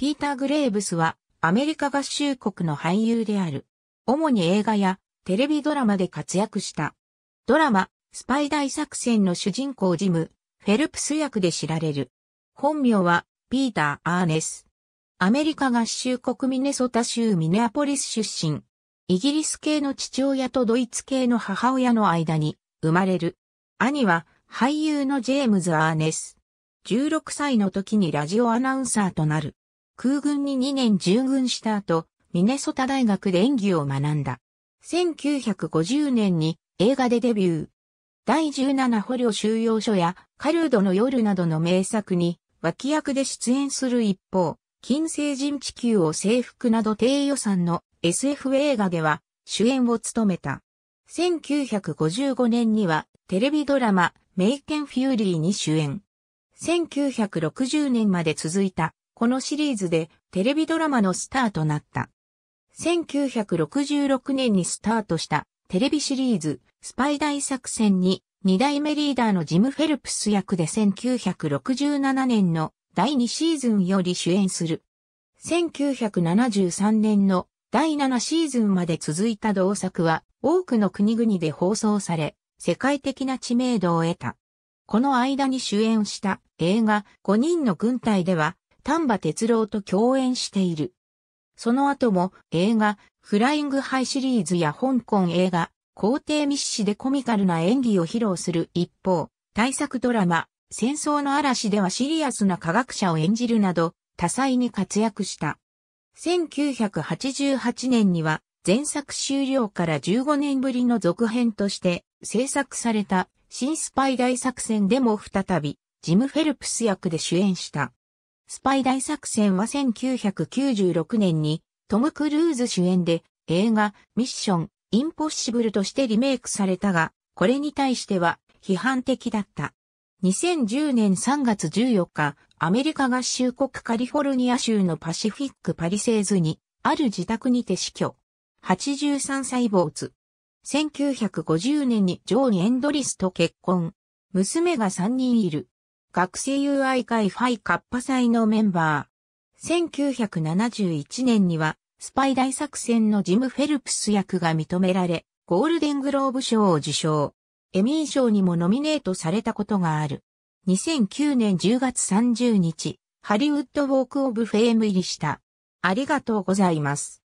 ピーター・グレーブスはアメリカ合衆国の俳優である。主に映画やテレビドラマで活躍した。ドラマ、スパイ大作戦の主人公ジム、フェルプス役で知られる。本名はピーター・アーネス。アメリカ合衆国ミネソタ州ミネアポリス出身。イギリス系の父親とドイツ系の母親の間に生まれる。兄は俳優のジェームズ・アーネス。16歳の時にラジオアナウンサーとなる。空軍に2年従軍した後、ミネソタ大学で演技を学んだ。1950年に映画でデビュー。第17捕虜収容所やカルードの夜などの名作に脇役で出演する一方、金星人地球を征服など低予算の SF 映画では主演を務めた。1955年にはテレビドラマメイケンフューリーに主演。1960年まで続いたこのシリーズでテレビドラマのスターとなった。1966年にスタートしたテレビシリーズスパイ大作戦に2代目リーダーのジム・フェルプス役で1967年の第2シーズンより主演する。1973年の第7シーズンまで続いた同作は多くの国々で放送され、世界的な知名度を得た。この間に主演した映画5人の軍隊では丹波哲郎と共演している。その後も映画、フライングハイシリーズや香港映画、皇帝密使でコミカルな演技を披露する一方、大作ドラマ、戦争の嵐ではシリアスな科学者を演じるなど、多彩に活躍した。1988年には、前作終了から15年ぶりの続編として制作された新スパイ大作戦でも再びジム・フェルプス役で主演した。スパイ大作戦は1996年にトム・クルーズ主演で映画ミッション・インポッシブルとしてリメイクされたが、これに対しては批判的だった。2010年3月14日、アメリカ合衆国カリフォルニア州のパシフィック・パリセーズに、ある自宅にて死去。83歳主。1950年にジョーン・エンドリスと結婚。娘が3人いる。学生 UI 会ファイカッパ祭のメンバー。1971年には、スパイ大作戦のジム・フェルプス役が認められ、ゴールデングローブ賞を受賞。エミー賞にもノミネートされたことがある。2009年10月30日、ハリウッドウォークオブフェーム入りした。ありがとうございます。